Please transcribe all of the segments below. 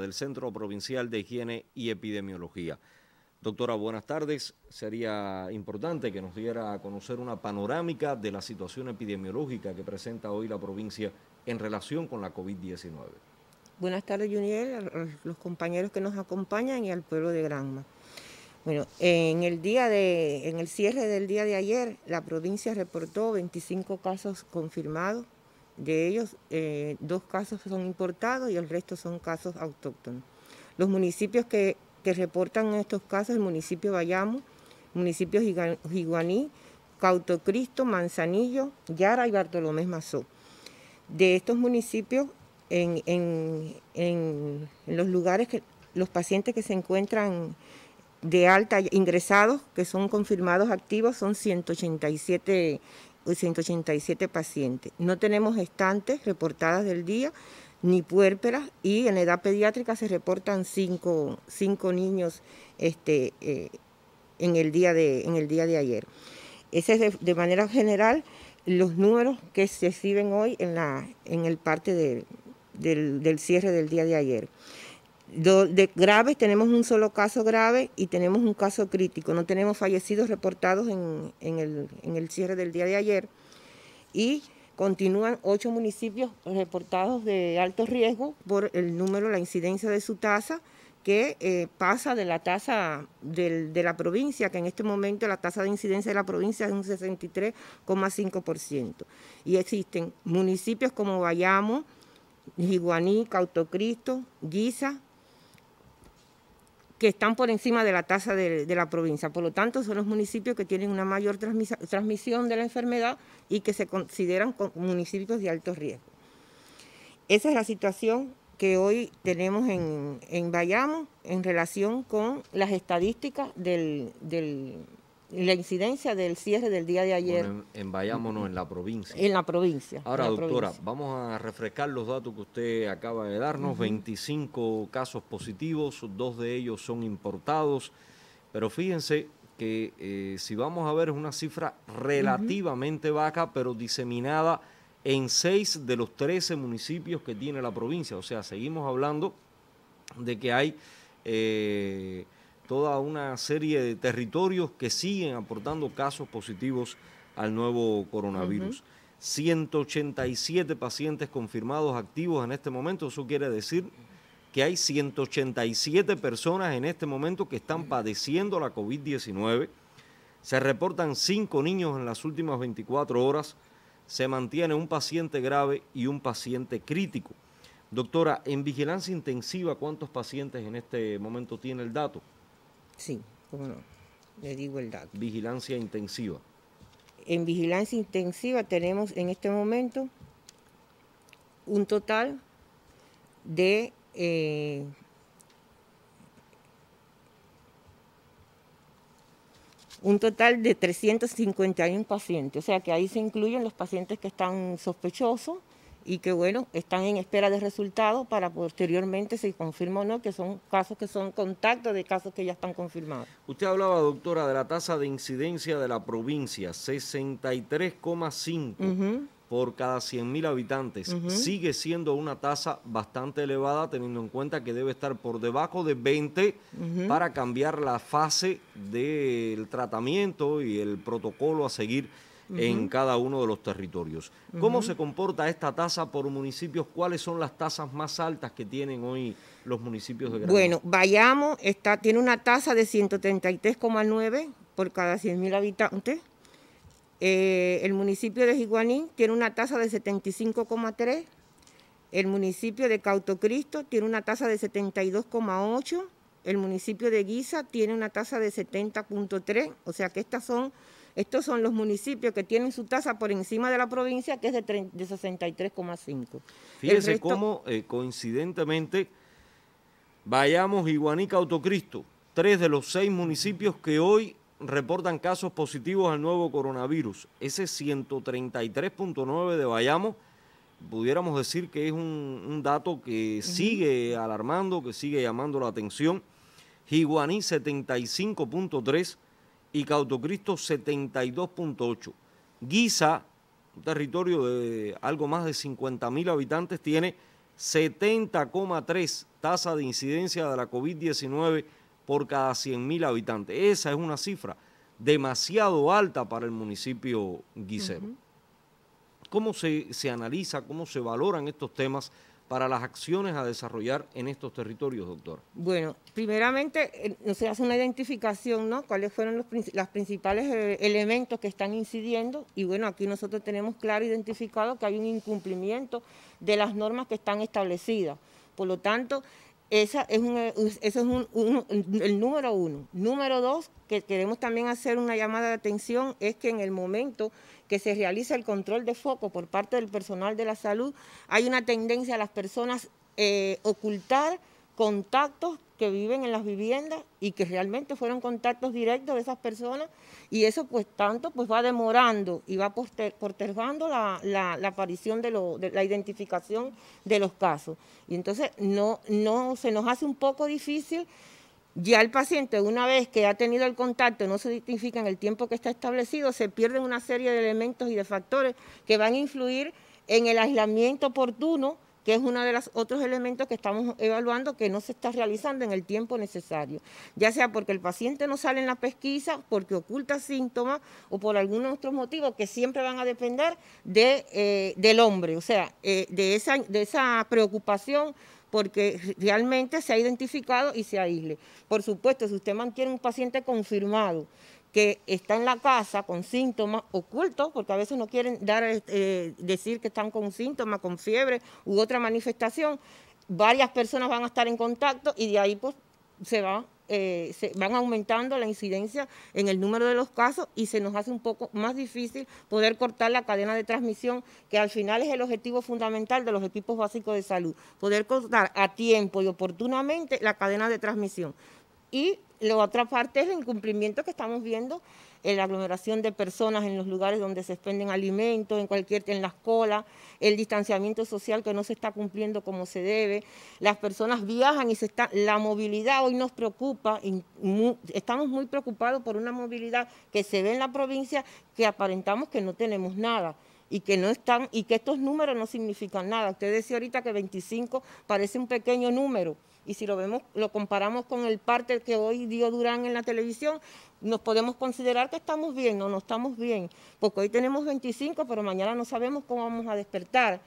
del Centro Provincial de Higiene y Epidemiología. Doctora, buenas tardes. Sería importante que nos diera a conocer una panorámica de la situación epidemiológica que presenta hoy la provincia en relación con la COVID-19. Buenas tardes, Juniel, a los compañeros que nos acompañan y al pueblo de Granma. Bueno, en el día de, en el cierre del día de ayer, la provincia reportó 25 casos confirmados, de ellos, eh, dos casos son importados y el resto son casos autóctonos. Los municipios que, reportan estos casos, el municipio Bayamo, municipio Jiguaní, Cautocristo, Manzanillo, Yara y Bartolomé Mazó. De estos municipios, en, los lugares que los pacientes que se encuentran de alta ingresados, que son confirmados activos, son 187 187 pacientes. No tenemos estantes reportadas del día ni puérperas y en edad pediátrica se reportan cinco, niños este, eh, en, el día de, en el día de ayer. Ese es de, manera general los números que se reciben hoy en, la, en el parte del cierre del día de ayer de graves tenemos un solo caso grave y tenemos un caso crítico. No tenemos fallecidos reportados en, el, cierre del día de ayer. Y continúan ocho municipios reportados de alto riesgo por el número, la incidencia de su tasa, que eh, pasa de la tasa de la provincia, que en este momento la tasa de incidencia de la provincia es un 63,5%. Y existen municipios como Bayamo, Jiguaní Cautocristo, Guisa, que están por encima de la tasa de, la provincia. Por lo tanto, son los municipios que tienen una mayor transmisión de la enfermedad y que se consideran municipios de alto riesgo. Esa es la situación que hoy tenemos en, Bayamo en relación con las estadísticas del, del la incidencia del cierre del día de ayer. Bueno, en, en, en la provincia. En la provincia. Ahora, doctora, vamos a refrescar los datos que usted acaba de darnos. 25 casos positivos, dos de ellos son importados, pero fíjense que eh, si vamos a ver es una cifra relativamente baja, pero diseminada en seis de los 13 municipios que tiene la provincia. O sea, seguimos hablando de que hay... Eh, toda una serie de territorios que siguen aportando casos positivos al nuevo coronavirus. 187 pacientes confirmados activos en este momento, eso quiere decir que hay 187 personas en este momento que están padeciendo la COVID-19. Se reportan cinco niños en las últimas 24 horas. Se mantiene un paciente grave y un paciente crítico. Doctora, en vigilancia intensiva, ¿cuántos pacientes en este momento tiene el dato? Sí, cómo no. Le digo el dato. Vigilancia intensiva. En vigilancia intensiva tenemos en este momento un total de eh, un total de 351 pacientes, o sea que ahí se incluyen los pacientes que están sospechosos, y que bueno, están en espera de resultados para posteriormente, si confirma o no, que son casos que son contacto de casos que ya están confirmados. Usted hablaba, doctora, de la tasa de incidencia de la provincia, 63,5 por cada 100.000 habitantes. Sigue siendo una tasa bastante elevada, teniendo en cuenta que debe estar por debajo de 20 para cambiar la fase del tratamiento y el protocolo a seguir en cada uno de los territorios. ¿Cómo se comporta esta tasa por municipios? ¿Cuáles son las tasas más altas que tienen hoy los municipios de Granada? Bueno, Bayamo tiene una tasa de 133,9 por cada 100.000 habitantes. Eh, el municipio de Jiguanín tiene una tasa de 75,3. El municipio de Cautocristo tiene una tasa de 72,8 el municipio de Guisa tiene una tasa de 70.3, o sea que estas son estos son los municipios que tienen su tasa por encima de la provincia, que es de, 63,5. Fíjense cómo eh, coincidentemente vayamos Iguaní, Autocristo, tres de los seis municipios que hoy reportan casos positivos al nuevo coronavirus. Ese 133.9 de Bayamo, pudiéramos decir que es un, dato que sigue alarmando, que sigue llamando la atención. Higuaní 75.3, y Cautocristo 72.8. Guisa, un territorio de algo más de 50.000 habitantes, tiene 70,3 tasa de incidencia de la COVID-19 por cada 100.000 habitantes. Esa es una cifra demasiado alta para el municipio guisero. ¿Cómo se analiza, cómo se valoran estos temas? para las acciones a desarrollar en estos territorios, doctor? Bueno, primeramente eh, no se hace una identificación, ¿no? ¿Cuáles fueron los las principales eh, elementos que están incidiendo? Y bueno, aquí nosotros tenemos claro identificado que hay un incumplimiento de las normas que están establecidas. Por lo tanto, esa es un, eh, eso es un, el número uno. Número dos, que queremos también hacer una llamada de atención, es que en el momento que se realiza el control de foco por parte del personal de la salud, hay una tendencia a las personas eh, ocultar contactos que viven en las viviendas y que realmente fueron contactos directos de esas personas y eso pues tanto pues va demorando y va postergando la, aparición de, de, la identificación de los casos. Y entonces no, no se nos hace un poco difícil ya el paciente, una vez que ha tenido el contacto, no se identifica en el tiempo que está establecido, se pierden una serie de elementos y de factores que van a influir en el aislamiento oportuno que es uno de los otros elementos que estamos evaluando que no se está realizando en el tiempo necesario, ya sea porque el paciente no sale en la pesquisa, porque oculta síntomas o por algunos otros motivos que siempre van a depender eh, del hombre, o sea, eh, de, esa, de esa preocupación porque realmente se ha identificado y se aísle. Por supuesto, si usted mantiene un paciente confirmado que está en la casa con síntomas ocultos, porque a veces no quieren dar, este, decir que están con síntomas, con fiebre u otra manifestación, varias personas van a estar en contacto y de ahí pues, se va eh, se, van aumentando la incidencia en el número de los casos y se nos hace un poco más difícil poder cortar la cadena de transmisión, que al final es el objetivo fundamental de los equipos básicos de salud, poder cortar a tiempo y oportunamente la cadena de transmisión. Y la otra parte es el incumplimiento que estamos viendo en la aglomeración de personas en los lugares donde se expenden alimentos, en cualquier en las colas, el distanciamiento social que no se está cumpliendo como se debe, las personas viajan y se está la movilidad hoy nos preocupa, estamos muy preocupados por una movilidad que se ve en la provincia que aparentamos que no tenemos nada y que no están y que estos números no significan nada. Usted decía ahorita que 25 parece un pequeño número. Y si lo vemos, lo comparamos con el parte que hoy dio Durán en la televisión, nos podemos considerar que estamos bien o no estamos bien, porque hoy tenemos 25, pero mañana no sabemos cómo vamos a despertar.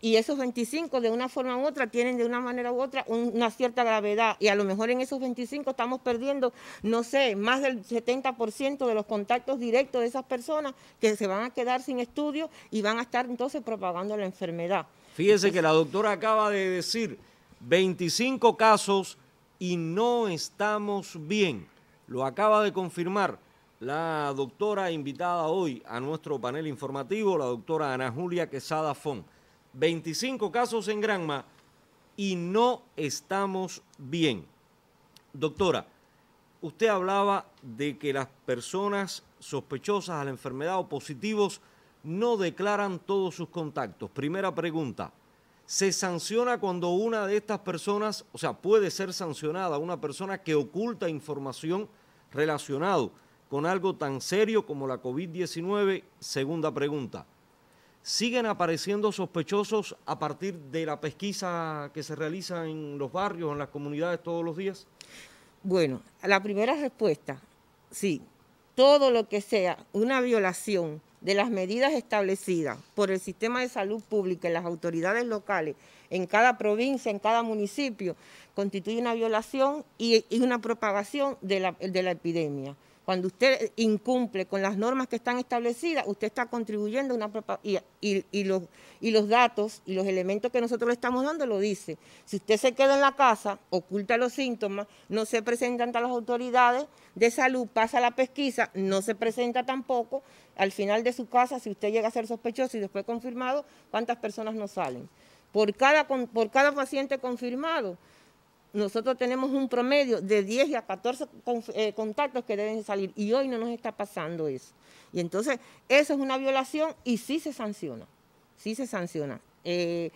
Y esos 25, de una forma u otra, tienen de una manera u otra una cierta gravedad. Y a lo mejor en esos 25 estamos perdiendo, no sé, más del 70% de los contactos directos de esas personas que se van a quedar sin estudio y van a estar entonces propagando la enfermedad. Fíjese que la doctora acaba de decir 25 casos y no estamos bien. Lo acaba de confirmar la doctora invitada hoy a nuestro panel informativo, la doctora Ana Julia Quesada Fon. 25 casos en Granma y no estamos bien. Doctora, usted hablaba de que las personas sospechosas a la enfermedad o positivos no declaran todos sus contactos. Primera pregunta, se sanciona cuando una de estas personas, o sea, puede ser sancionada una persona que oculta información relacionada con algo tan serio como la COVID-19? Segunda pregunta. ¿Siguen apareciendo sospechosos a partir de la pesquisa que se realiza en los barrios, en las comunidades todos los días? Bueno, la primera respuesta, sí, todo lo que sea una violación de las medidas establecidas por el sistema de salud pública y las autoridades locales en cada provincia, en cada municipio, constituye una violación y, una propagación de la epidemia. Cuando usted incumple con las normas que están establecidas, usted está contribuyendo una y, y, los, y los datos y los elementos que nosotros le estamos dando lo dice. Si usted se queda en la casa, oculta los síntomas, no se presenta ante las autoridades de salud, pasa la pesquisa, no se presenta tampoco, al final de su casa, si usted llega a ser sospechoso y después confirmado, ¿cuántas personas no salen? Por cada, por cada paciente confirmado, nosotros tenemos un promedio de 10 a 14 eh, contactos que deben salir y hoy no nos está pasando eso. Y entonces, eso es una violación y sí se sanciona, sí se sanciona. Eh,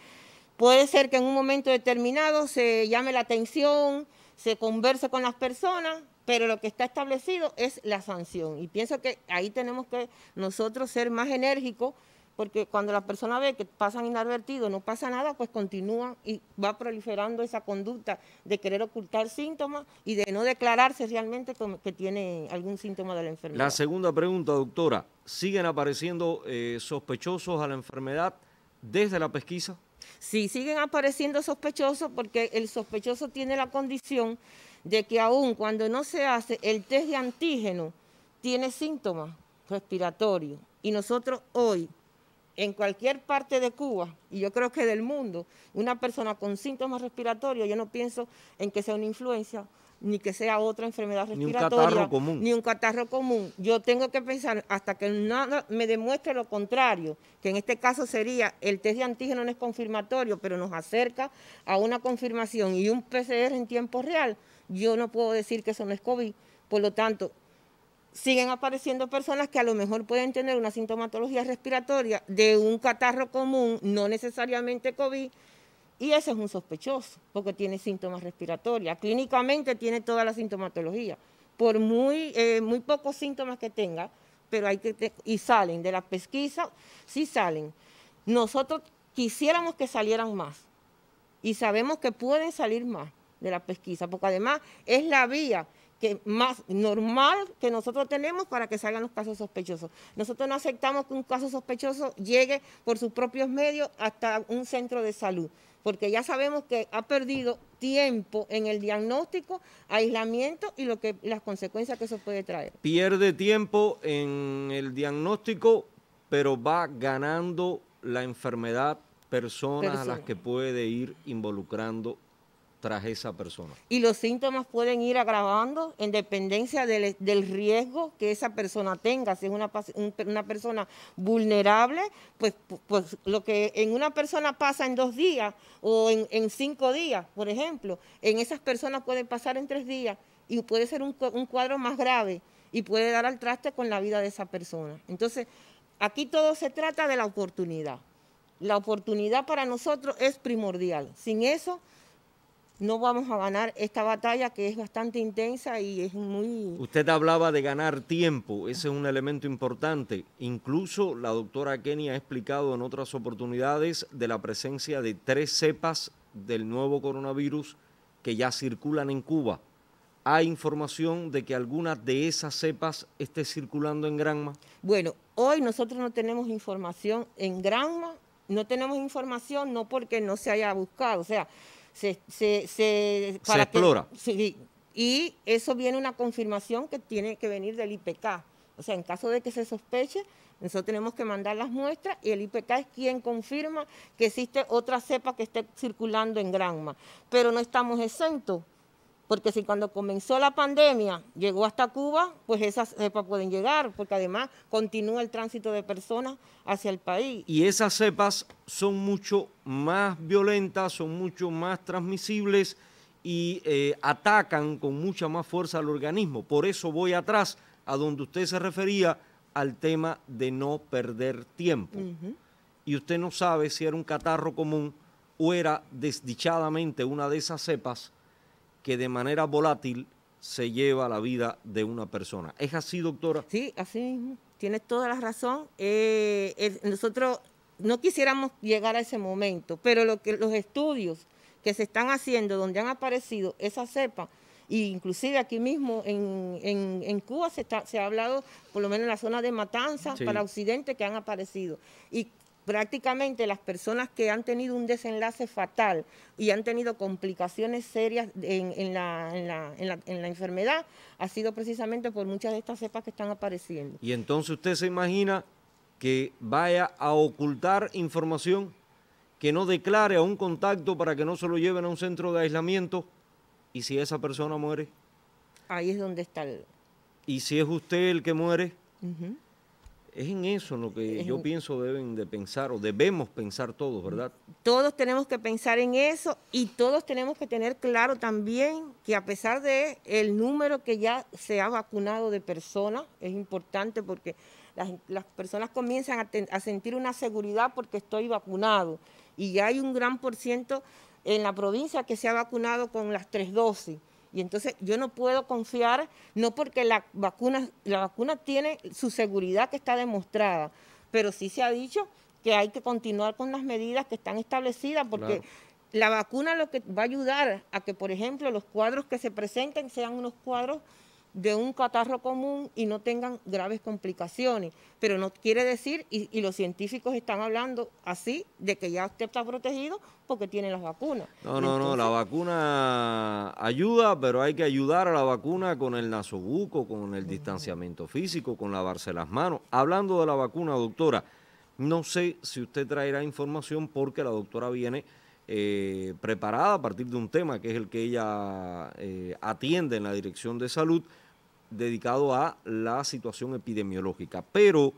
puede ser que en un momento determinado se llame la atención, se converse con las personas, pero lo que está establecido es la sanción. Y pienso que ahí tenemos que nosotros ser más enérgicos porque cuando la persona ve que pasan inadvertidos, no pasa nada, pues continúa y va proliferando esa conducta de querer ocultar síntomas y de no declararse realmente que tiene algún síntoma de la enfermedad. La segunda pregunta, doctora, ¿siguen apareciendo eh, sospechosos a la enfermedad desde la pesquisa? Sí, siguen apareciendo sospechosos porque el sospechoso tiene la condición de que aún cuando no se hace el test de antígeno, tiene síntomas respiratorios. Y nosotros hoy en cualquier parte de Cuba, y yo creo que del mundo, una persona con síntomas respiratorios, yo no pienso en que sea una influencia, ni que sea otra enfermedad respiratoria, ni un catarro común. Yo tengo que pensar hasta que nada me demuestre lo contrario, que en este caso sería el test de antígeno no es confirmatorio, pero nos acerca a una confirmación y un PCR en tiempo real. Yo no puedo decir que eso no es COVID. Por lo tanto, siguen apareciendo personas que a lo mejor pueden tener una sintomatología respiratoria de un catarro común, no necesariamente COVID, y ese es un sospechoso, porque tiene síntomas respiratorios. Clínicamente tiene toda la sintomatología, por muy, eh, muy pocos síntomas que tenga, pero hay que, y salen de la pesquisa, sí salen. Nosotros quisiéramos que salieran más, y sabemos que pueden salir más de la pesquisa, porque además es la vía que más normal que nosotros tenemos para que salgan los casos sospechosos. Nosotros no aceptamos que un caso sospechoso llegue por sus propios medios hasta un centro de salud, porque ya sabemos que ha perdido tiempo en el diagnóstico, aislamiento y lo que las consecuencias que eso puede traer. Pierde tiempo en el diagnóstico, pero va ganando la enfermedad personas a las que puede ir involucrando tras esa persona. Y los síntomas pueden ir agravando en dependencia del, riesgo que esa persona tenga. Si es una, persona vulnerable, pues, pues, lo que en una persona pasa en dos días o en, cinco días, por ejemplo, en esas personas puede pasar en tres días y puede ser un cuadro más grave y puede dar al traste con la vida de esa persona. Entonces, aquí todo se trata de la oportunidad. La oportunidad para nosotros es primordial. Sin eso, no vamos a ganar esta batalla que es bastante intensa y es muy... Usted hablaba de ganar tiempo, ese es un elemento importante. Incluso la doctora Kenny ha explicado en otras oportunidades de la presencia de tres cepas del nuevo coronavirus que ya circulan en Cuba. ¿Hay información de que alguna de esas cepas esté circulando en Granma? Bueno, hoy nosotros no tenemos información en Granma, no tenemos información no porque no se haya buscado, o sea, se, se, explora. y eso viene una confirmación que tiene que venir del IPK. O sea, en caso de que se sospeche, nosotros tenemos que mandar las muestras y el IPK es quien confirma que existe otra cepa que esté circulando en Granma. Pero no estamos exentos porque si cuando comenzó la pandemia llegó hasta Cuba, pues esas cepas pueden llegar, porque además continúa el tránsito de personas hacia el país. Y esas cepas son mucho más violentas, son mucho más transmisibles y eh, atacan con mucha más fuerza al organismo. Por eso voy atrás a donde usted se refería al tema de no perder tiempo. Y usted no sabe si era un catarro común o era desdichadamente una de esas cepas que de manera volátil se lleva la vida de una persona. ¿Es así, doctora? Sí, así mismo. Tienes toda la razón. Eh, nosotros no quisiéramos llegar a ese momento, pero lo que los estudios que se están haciendo, donde han aparecido esa cepa, e inclusive aquí mismo en, Cuba se, está, se, ha hablado, por lo menos en la zona de Matanzas, para Occidente, que han aparecido. Y prácticamente las personas que han tenido un desenlace fatal y han tenido complicaciones serias en, la, enfermedad ha sido precisamente por muchas de estas cepas que están apareciendo. Y entonces usted se imagina que vaya a ocultar información, que no declare a un contacto para que no se lo lleven a un centro de aislamiento y si esa persona muere. Ahí es donde está el... Y si es usted el que muere. Es en eso lo que yo pienso deben de pensar o debemos pensar todos, ¿verdad? Todos tenemos que pensar en eso y todos tenemos que tener claro también que a pesar de el número que ya se ha vacunado de personas, es importante porque las, personas comienzan a, sentir una seguridad porque estoy vacunado y ya hay un gran por ciento en la provincia que se ha vacunado con las tres dosis y entonces yo no puedo confiar, no porque la vacuna, la vacuna tiene su seguridad que está demostrada, pero sí se ha dicho que hay que continuar con las medidas que están establecidas porque la vacuna lo que va a ayudar a que, por ejemplo, los cuadros que se presenten sean unos cuadros de un catarro común y no tengan graves complicaciones. Pero no quiere decir, y, los científicos están hablando así, de que ya usted está protegido porque tiene las vacunas. No, no, no, la vacuna ayuda, pero hay que ayudar a la vacuna con el nasobuco, con el distanciamiento físico, con lavarse las manos. Hablando de la vacuna, doctora, no sé si usted traerá información porque la doctora viene... Eh, preparada a partir de un tema que es el que ella eh, atiende en la Dirección de Salud, dedicado a la situación epidemiológica. Pero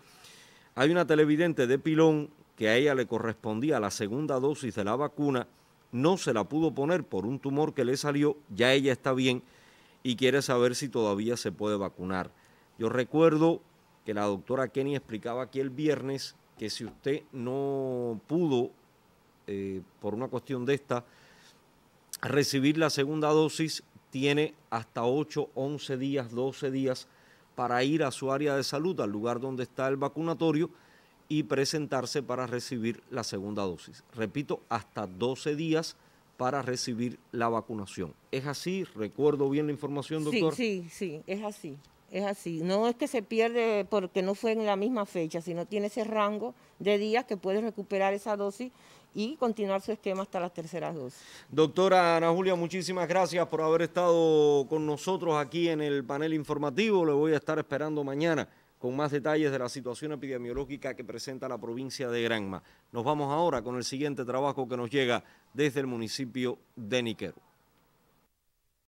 hay una televidente de Pilón que a ella le correspondía la segunda dosis de la vacuna, no se la pudo poner por un tumor que le salió, ya ella está bien y quiere saber si todavía se puede vacunar. Yo recuerdo que la doctora Kenny explicaba aquí el viernes que si usted no pudo, eh, por una cuestión de esta, recibir la segunda dosis, tiene hasta 8, 11 días, 12 días para ir a su área de salud, al lugar donde está el vacunatorio, y presentarse para recibir la segunda dosis. Repito, hasta 12 días para recibir la vacunación. ¿Es así? ¿Recuerdo bien la información, doctor? Sí, sí, sí, es así, es así. No es que se pierde porque no fue en la misma fecha, sino tiene ese rango de días que puede recuperar esa dosis y continuar su esquema hasta las terceras dosis. Doctora Ana Julia, muchísimas gracias por haber estado con nosotros aquí en el panel informativo. Le voy a estar esperando mañana con más detalles de la situación epidemiológica que presenta la provincia de Granma. Nos vamos ahora con el siguiente trabajo que nos llega desde el municipio de Niquero.